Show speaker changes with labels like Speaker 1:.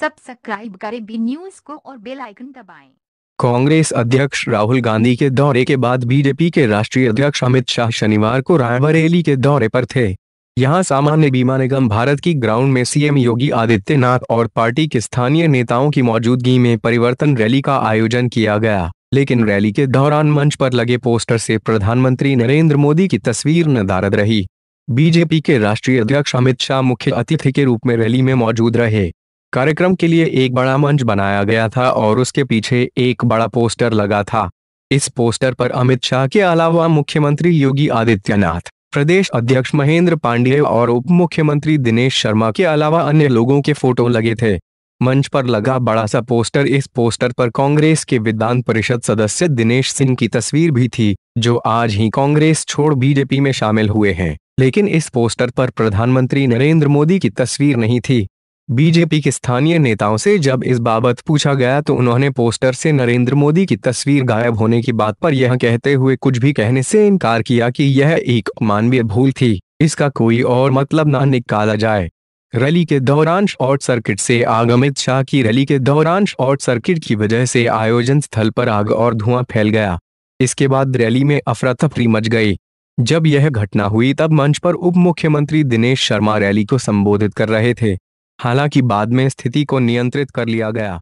Speaker 1: Subscribe करें B news को और बेल आइकन दबाएं।
Speaker 2: कांग्रेस अध्यक्ष राहुल गांधी के दौरे के बाद बीजेपी के राष्ट्रीय अध्यक्ष अमित शाह शनिवार को रायबरेली के दौरे पर थे यहां सामान्य बीमा निगम भारत की ग्राउंड में सीएम योगी आदित्यनाथ और पार्टी के स्थानीय नेताओं की मौजूदगी में परिवर्तन रैली का आयोजन किया गया लेकिन रैली के दौरान मंच पर लगे पोस्टर से प्रधानमंत्री नरेंद्र मोदी की तस्वीर नदारद रही बीजेपी के राष्ट्रीय अध्यक्ष अमित शाह मुख्य अतिथि के रूप में रैली में मौजूद रहे कार्यक्रम के लिए एक बड़ा मंच बनाया गया था और उसके पीछे एक बड़ा पोस्टर लगा था इस पोस्टर पर अमित शाह के अलावा मुख्यमंत्री योगी आदित्यनाथ प्रदेश अध्यक्ष महेंद्र पांडेय और उप मुख्यमंत्री दिनेश शर्मा के अलावा अन्य लोगों के फोटो लगे थे मंच पर लगा बड़ा सा पोस्टर इस पोस्टर पर कांग्रेस के विधान परिषद सदस्य दिनेश सिंह की तस्वीर भी थी जो आज ही कांग्रेस छोड़ बीजेपी में शामिल हुए हैं लेकिन इस पोस्टर पर प्रधानमंत्री नरेंद्र मोदी की तस्वीर नहीं थी बीजेपी के स्थानीय नेताओं से जब इस बाबत पूछा गया तो उन्होंने पोस्टर से नरेंद्र मोदी की तस्वीर गायब होने की बात पर यह कहते हुए कुछ भी कहने से इनकार किया कि यह एक मानवीय भूल थी इसका कोई और मतलब ना निकाला जाए रैली के दौरान शॉर्ट सर्किट से आग अमित शाह की रैली के दौरान शॉर्ट सर्किट की वजह से आयोजन स्थल पर आग और धुआं फैल गया इसके बाद रैली में अफरा तफरी मच गई जब यह घटना हुई तब मंच पर उप मुख्यमंत्री दिनेश शर्मा रैली को संबोधित कर रहे थे हालांकि बाद में स्थिति को नियंत्रित कर लिया गया